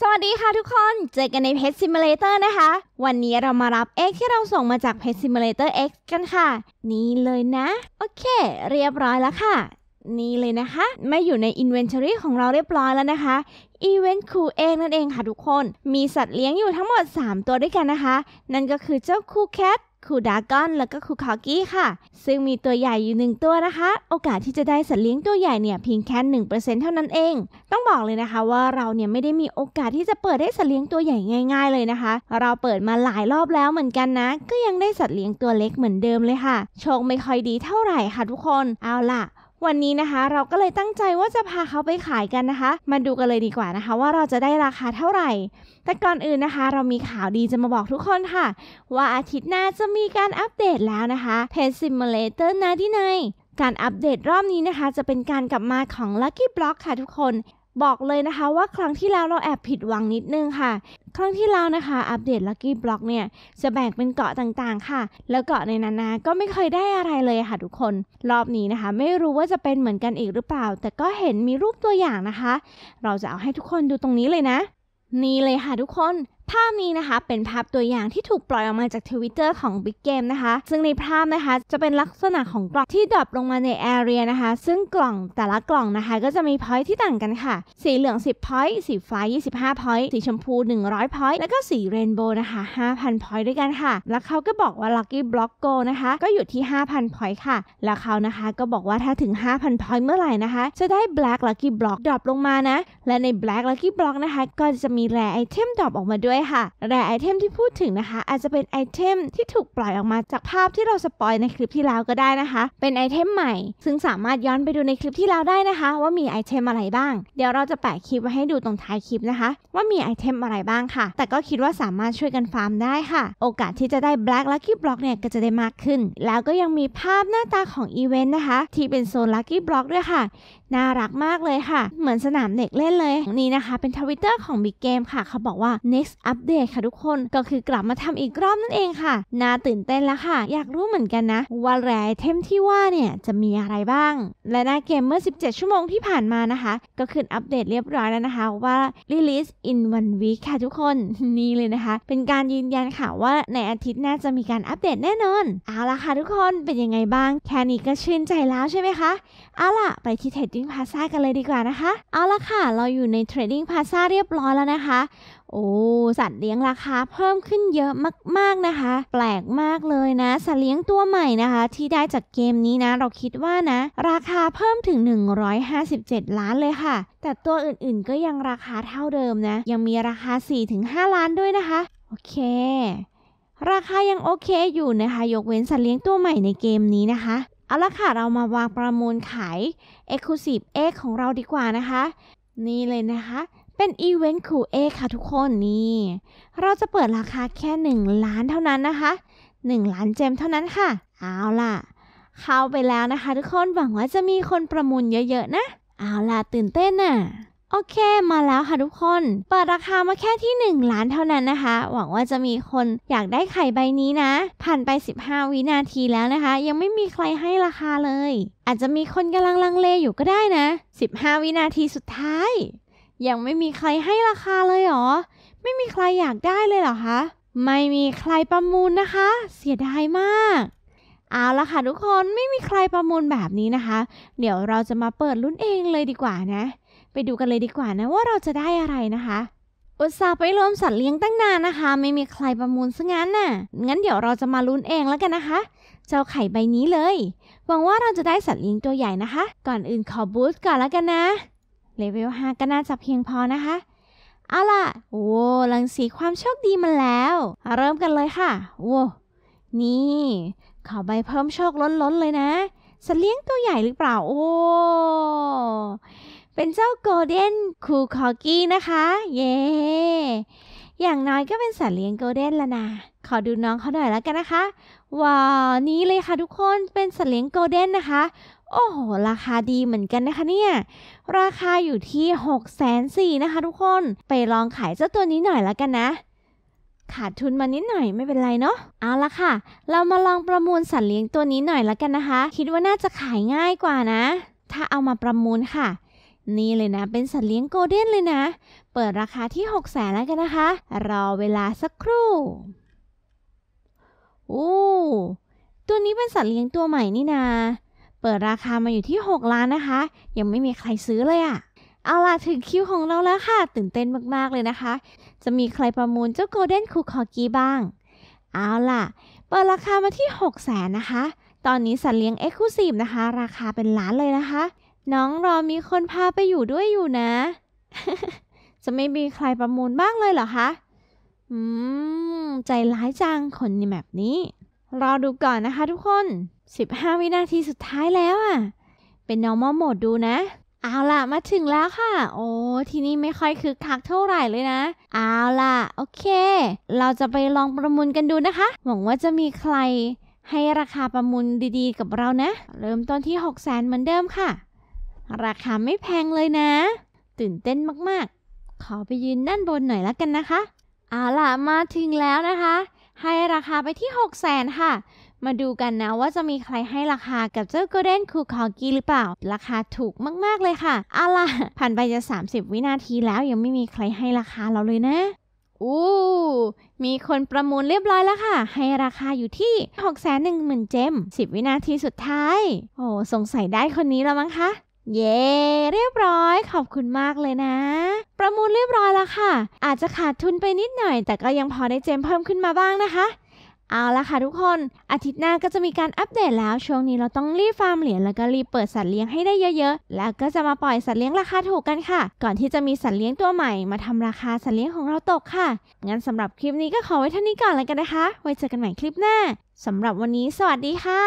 สวัสดีค่ะทุกคน เจอกันใน Pet Simulator นะคะ วันนี้เรามารับ X ที่เราส่งมาจาก Pet Simulator X กันค่ะ นี่เลยนะ โอเค เรียบร้อยแล้วค่ะ นี่เลยนะคะไม่อยู่ใน Inventory ของเราเรียบร้อยแล้วนะคะ Event คูเองนั่นเองค่ะทุกคน มีสัตว์เลี้ยงอยู่ทั้งหมด 3 ตัวด้วยกันนะคะ นั่นก็คือเจ้าคูแคทครูดากอน แล้วก็ครูคอกี้ค่ะซึ่งมีตัวใหญ่อยู่หนึ่งตัวนะคะโอกาสที่จะได้สัตว์เลี้ยงตัวใหญ่เนี่ยเพียงแค่หนึ่งเปอร์เซ็นต์เท่านั้นเอง ต้องบอกเลยนะคะว่าเราเนี่ย ไม่ได้มีโอกาสที่จะเปิดได้สัตว์เลี้ยงตัวใหญ่ ง่ายๆเลยนะคะ เราเปิดมาหลายรอบแล้วเหมือนกันนะ ก็ยังได้สัตว์เลี้ยงตัวเล็กเหมือนเดิมเลยค่ะ โชคไม่ค่อยดีเท่าไหร่ค่ะทุกคนเอาล่ะวันนี้นะคะเราก็เลยตั้งใจว่าจะพาเขาไปขายกันนะคะมาดูกันเลยดีกว่านะคะ ว่าเราจะได้ราคาเท่าไหร่ แต่ก่อนอื่นนะคะ เรามีข่าวดีจะมาบอกทุกคนค่ะ ว่าอาทิตย์หน้าจะมีการอัปเดตแล้วนะคะเพนซิมมเลเตอร์นาดีไนการอัปเดตรอบนี้นะคะจะเป็นการกลับมาของ Lucky Block ค่ะทุกคนบอกเลยนะคะ ว่าครั้งที่แล้วเราแอบผิดหวังนิดนึงค่ะ ครั้งที่แล้วนะคะ อัปเดตลัคกี้บล็อกเนี่ยจะแบ่งเป็นเกาะต่างๆค่ะ แล้วเกาะในนั้นๆก็ไม่เคยได้อะไรเลยค่ะทุกคน รอบนี้นะคะ ไม่รู้ว่าจะเป็นเหมือนกันอีกหรือเปล่า แต่ก็เห็นมีรูปตัวอย่างนะคะ เราจะเอาให้ทุกคนดูตรงนี้เลยนะนี่เลยค่ะทุกคนภาพนี้นะคะเป็นภาพตัวอย่างที่ถูกปล่อยออกมาจากทวิตเตอร์ของ Big Game นะคะซึ่งในภาพนะคะจะเป็นลักษณะของกล่องที่ดรอปลงมาในแอเรียนะคะซึ่งกล่องแต่ละกล่องนะคะก็จะมีพอยต์ที่ต่างกันค่ะสีเหลือง10พอยต์สีฟ้า25พอยต์สีชมพู 100พอยต์แล้วก็สีเรนโบว์นะคะ5,000พอยต์ด้วยกันค่ะ แล้วเขาก็บอกว่า Lucky Block Go นะคะก็อยู่ที่ 5,000พอยต์ค่ะแล้วเขานะคะก็บอกว่าถ้าถึง 5,000พอยต์เมื่อไหร่นะคะ จะได้ Black Lucky Block ดรอปลงมานะและใน Black Lucky Block นะคะก็จะมีแร่ไอเทมดรอปออกมาด้วยยค่ะแต่ไอเทมที่พูดถึงนะคะ อาจจะเป็นไอเทมที่ถูกปล่อยออกมาจากภาพที่เราสปอยในคลิปที่แล้วก็ได้นะคะ เป็นไอเทมใหม่ ซึ่งสามารถย้อนไปดูในคลิปที่แล้วได้นะคะ ว่ามีไอเทมอะไรบ้าง เดี๋ยวเราจะแปะคลิปไว้ให้ดูตรงท้ายคลิปนะคะ ว่ามีไอเทมอะไรบ้างค่ะ แต่ก็คิดว่าสามารถช่วยกันฟาร์มได้ค่ะ โอกาสที่จะได้ Black Lucky Block เนี่ยก็จะได้มากขึ้นแล้วก็ยังมีภาพหน้าตาของอีเวนต์นะคะที่เป็นโซน Lucky Block ด้วยค่ะน่ารักมากเลยค่ะ เหมือนสนามเด็กเล่นเลยนี่นะคะ เป็นทวิตเตอร์ของ Big Game ค่ะ เขาบอกว่า next update ค่ะทุกคนก็คือกลับมาทำอีกรอบนั่นเองค่ะ น่าตื่นเต้นแล้วค่ะ อยากรู้เหมือนกันนะ ว่าแร่เทมที่ว่าเนี่ยจะมีอะไรบ้างและหน้าเกมเมื่อ 17 ชั่วโมงที่ผ่านมานะคะ ก็ขึ้นอัปเดตเรียบร้อยแล้วนะคะว่า release in one week ค่ะทุกคนนี่เลยนะคะ เป็นการยืนยันค่ะว่าในอาทิตย์หน้าจะมีการอัปเดตแน่นอนเอาละค่ะทุกคนเป็นยังไงบ้างแค่นี้ก็ชื่นใจแล้วใช่ไหมคะเอาล่ะไปที่เท Trading Plaza กันเลยดีกว่านะคะ เอาละค่ะ เราอยู่ใน Trading Plaza เรียบร้อยแล้วนะคะ โอ้ สัตว์เลี้ยงราคาเพิ่มขึ้นเยอะมากๆนะคะ แปลกมากเลยนะ สัตว์เลี้ยงตัวใหม่นะคะ ที่ได้จากเกมนี้นะ เราคิดว่านะ ราคาเพิ่มถึง 157 ล้านเลยค่ะ แต่ตัวอื่นๆก็ยังราคาเท่าเดิมนะ ยังมีราคา 4-5 ล้านด้วยนะคะ โอเค ราคายังโอเค อยู่นะคะ ยกเว้นสัตว์เลี้ยงตัวใหม่ในเกมนี้นะคะเอาละค่ะ เรามาวางประมูลขาย Exclusive X ของเราดีกว่านะคะ นี่เลยนะคะ เป็น Event Cool X ค่ะทุกคนนี่เราจะเปิดราคาแค่ 1 ล้านเท่านั้นนะคะ 1 ล้านเจมเท่านั้นค่ะ เอาล่ะ เข้าไปแล้วนะคะทุกคน หวังว่าจะมีคนประมูลเยอะๆนะ เอาล่ะ ตื่นเต้นน่ะโอเคมาแล้วค่ะทุกคน เปิดราคามาแค่ที่ 1 ล้านเท่านั้นนะคะ หวังว่าจะมีคนอยากได้ไข่ใบนี้นะ ผ่านไป 15 วินาทีแล้วนะคะ ยังไม่มีใครให้ราคาเลย อาจจะมีคนกำลังลังเลอยู่ก็ได้นะ 15 วินาทีสุดท้าย ยังไม่มีใครให้ราคาเลยหรอ ไม่มีใครอยากได้เลยหรอคะไม่มีใครประมูลนะคะ เสียดายมาก เอาละค่ะทุกคนไม่มีใครประมูลแบบนี้นะคะ เดี๋ยวเราจะมาเปิดลุ้นเองเลยดีกว่านะไปดูกันเลยดีกว่านะว่าเราจะได้อะไรนะคะ อุตส่าห์ไปรวมสัตว์เลี้ยงตั้งนานนะคะ ไม่มีใครประมูลซะงั้นน่ะ งั้นเดี๋ยวเราจะมาลุ้นเองแล้วกันนะคะ เจ้าไข่ใบนี้เลย หวังว่าเราจะได้สัตว์เลี้ยงตัวใหญ่นะคะ ก่อนอื่นขอบูสต์ก่อนแล้วกันนะ เลเวลห้าก็น่าจะเพียงพอนะคะ เอาล่ะโอ้ลังสีความโชคดีมาแล้ว เริ่มกันเลยค่ะโอ้นี่ขอใบเพิ่มโชคล้นๆเลยนะ สัตว์เลี้ยงตัวใหญ่หรือเปล่าโอ้เป็นเจ้าโกลเด้นคูคอกี้นะคะ เย้อย่างน้อยก็เป็นสัตว์เลี้ยงโกลเด้นละนะ ขอดูน้องเขาหน่อยแล้วกันนะคะว้าวนี้เลยค่ะ ทุกคนเป็นสัตว์เลี้ยงโกลเด้นนะคะ โอ้โห ราคาดีเหมือนกันนะคะเนี่ย ราคาอยู่ที่6กแสนสี่นะคะ ทุกคน ไปลองขายเจ้าตัวนี้หน่อยแล้วกันนะ ขาดทุนมานิดหน่อยไม่เป็นไรเนาะ เอาละค่ะ เรามาลองประมูลสัตว์เลี้ยงตัวนี้หน่อยแล้วกันนะคะ คิดว่าน่าจะขายง่ายกว่านะ ถ้าเอามาประมูลค่ะนี่ เลยนะเป็นสัตว์เลี้ยงโกลเด้นเลยนะ เปิดราคาที่6กแสนแล้วกันนะคะ รอเวลาสักครู่โอ้ตัวนี้เป็นสัตว์เลี้ยงตัวใหม่นี่นา เปิดราคามาอยู่ที่ 6 ล้านนะคะ ยังไม่มีใครซื้อเลยอะเอาล่ะ ถึงคิวของเราแล้วค่ะตื่นเต้นมากๆเลยนะคะ จะมีใครประมูลเจ้าโกลเด้นคูคอกี้บ้าง เอาล่ะ เปิดราคามาที่6กแสนนะคะ ตอนนี้สัตว์เลี้ยงเอ็กซ์คลูซีฟนะคะ ราคาเป็นล้านเลยนะคะน้องรอมีคนพาไปอยู่ด้วยอยู่นะ จะไม่มีใครประมูลบ้างเลยเหรอคะ อืม ใจร้ายจังคนในแบบนี้ รอดูก่อนนะคะ ทุกคน15วินาทีสุดท้ายแล้วอะ่ะเป็น normal mode ดูนะเอาล่ะมาถึงแล้วค่ะ โอ้ ที่นี่ไม่ค่อยคึกคักเท่าไหร่เลยนะเอาล่ะโอเค เราจะไปลองประมูลกันดูนะคะ หวังว่าจะมีใครให้ราคาประมูลดีๆ กับเรานะ เริ่มต้นที่ 6 0 0 0 0 0 เหมือนเดิมค่ะราคาไม่แพงเลยนะ ตื่นเต้นมากๆ ขอไปยืนด้านบนหน่อยแล้วกันนะคะเอาล่ะมาถึงแล้วนะคะ ให้ราคาไปที่6 0แสนค่ะ มาดูกันนะว่าจะมีใครให้ราคากับเจ้าโกลเด้นคูคอกี้หรือเปล่า ราคาถูกมากๆเลยค่ะเอาล่ะผ่านไปจะ 30 วินาทีแล้วยังไม่มีใครให้ราคาเราเลยนะ อู้ มีคนประมูลเรียบร้อยแล้วค่ะ ให้ราคาอยู่ที่6 1 0 0 0 0เจม10 วินาทีสุดท้าย โอ้สงสัยได้คนนี้แล้วมั้งคะเย้เรียบร้อย ขอบคุณมากเลยนะ ประมูลเรียบร้อยแล้วค่ะ อาจจะขาดทุนไปนิดหน่อยแต่ก็ยังพอได้เจมเพิ่มขึ้นมาบ้างนะคะ เอาละค่ะทุกคน อาทิตย์หน้าก็จะมีการอัปเดตแล้ว ช่วงนี้เราต้องรีบฟาร์มเหรียญแล้วก็รีบเปิดสัตว์เลี้ยงให้ได้เยอะๆ แล้วก็จะมาปล่อยสัตว์เลี้ยงราคาถูกกันค่ะ ก่อนที่จะมีสัตว์เลี้ยงตัวใหม่มาทำราคาสัตว์เลี้ยงของเราตกค่ะงั้นสำหรับคลิปนี้ก็ขอไว้เท่านี้ก่อนแล้วกันนะคะไว้เจอกันใหม่คลิปหน้า สำหรับวันนี้ สวัสดีค่ะ